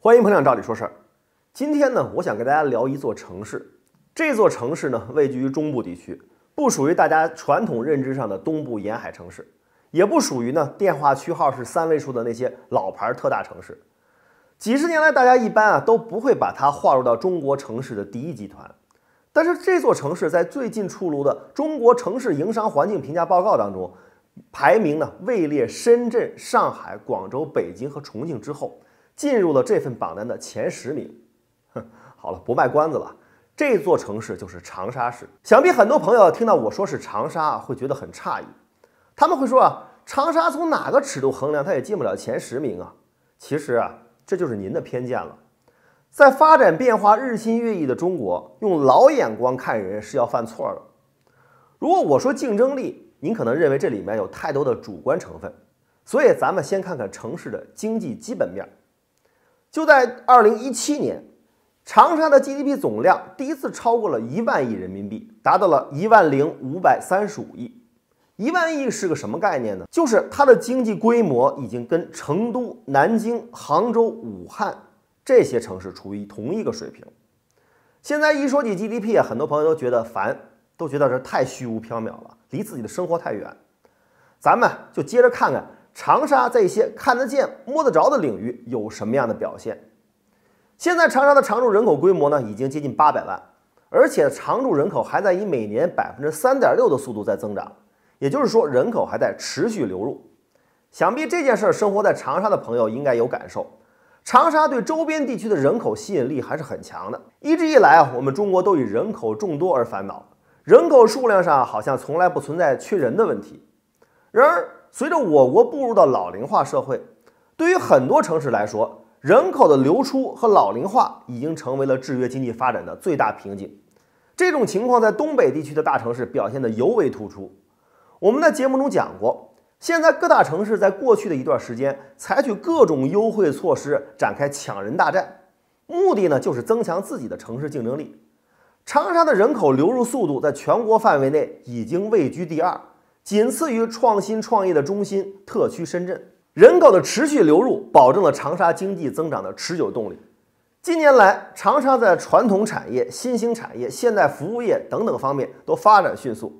欢迎收听《照理说事儿》，今天呢，我想跟大家聊一座城市。这座城市呢，位居于中部地区，不属于大家传统认知上的东部沿海城市，也不属于呢电话区号是三位数的那些老牌特大城市。几十年来，大家一般啊都不会把它划入到中国城市的第一集团。但是，这座城市在最近出炉的《中国城市营商环境评价报告》当中，排名呢位列深圳、上海、广州、北京和重庆之后。进入了这份榜单的前十名。哼，好了，不卖关子了，这座城市就是长沙市。想必很多朋友听到我说是长沙，会觉得很诧异。他们会说啊，长沙从哪个尺度衡量，它也进不了前十名啊？其实啊，这就是您的偏见了。在发展变化日新月异的中国，用老眼光看人是要犯错的。如果我说竞争力，您可能认为这里面有太多的主观成分。所以，咱们先看看城市的经济基本面。就在二零一七年，长沙的 GDP 总量第一次超过了一万亿人民币，达到了一万零五百三十五亿。一万亿是个什么概念呢？就是它的经济规模已经跟成都、南京、杭州、武汉这些城市处于同一个水平。现在一说起 GDP 啊，很多朋友都觉得烦，都觉得这太虚无缥缈了，离自己的生活太远。咱们就接着看看。长沙在一些看得见、摸得着的领域有什么样的表现？现在长沙的常住人口规模呢，已经接近八百万，而且常住人口还在以每年百分之三点六的速度在增长，也就是说人口还在持续流入。想必这件事儿，生活在长沙的朋友应该有感受。长沙对周边地区的人口吸引力还是很强的。一直以来啊，我们中国都以人口众多而烦恼，人口数量上好像从来不存在缺人的问题。然而，随着我国步入到老龄化社会，对于很多城市来说，人口的流出和老龄化已经成为了制约经济发展的最大瓶颈。这种情况在东北地区的大城市表现得尤为突出。我们在节目中讲过，现在各大城市在过去的一段时间采取各种优惠措施，展开抢人大战，目的呢就是增强自己的城市竞争力。长沙的人口流入速度在全国范围内已经位居第二。仅次于创新创业的中心特区深圳，人口的持续流入，保证了长沙经济增长的持久动力。近年来，长沙在传统产业、新兴产业、现代服务业等等方面都发展迅速。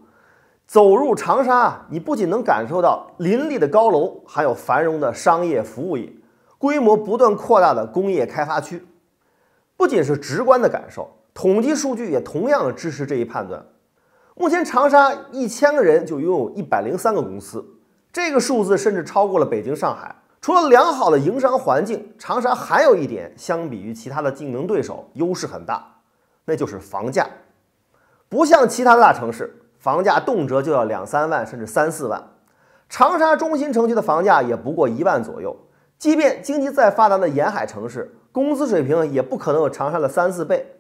走入长沙啊，你不仅能感受到林立的高楼，还有繁荣的商业服务业，规模不断扩大的工业开发区。不仅是直观的感受，统计数据也同样支持这一判断。目前长沙一千个人就拥有一百零三个公司，这个数字甚至超过了北京、上海。除了良好的营商环境，长沙还有一点相比于其他的竞争对手优势很大，那就是房价。不像其他的大城市，房价动辄就要两三万甚至三四万，长沙中心城区的房价也不过一万左右。即便经济再发达的沿海城市，工资水平也不可能有长沙的三四倍。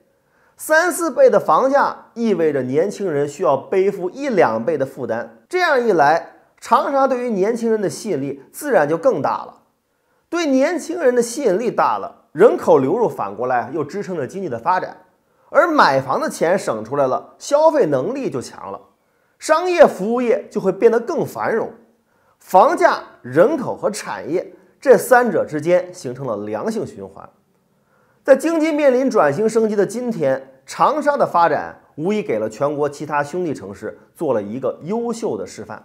三四倍的房价意味着年轻人需要背负一两倍的负担，这样一来，长沙对于年轻人的吸引力自然就更大了。对年轻人的吸引力大了，人口流入反过来又支撑着经济的发展，而买房的钱省出来了，消费能力就强了，商业服务业就会变得更繁荣。房价、人口和产业这三者之间形成了良性循环。在经济面临转型升级的今天，长沙的发展无疑给了全国其他兄弟城市做了一个优秀的示范。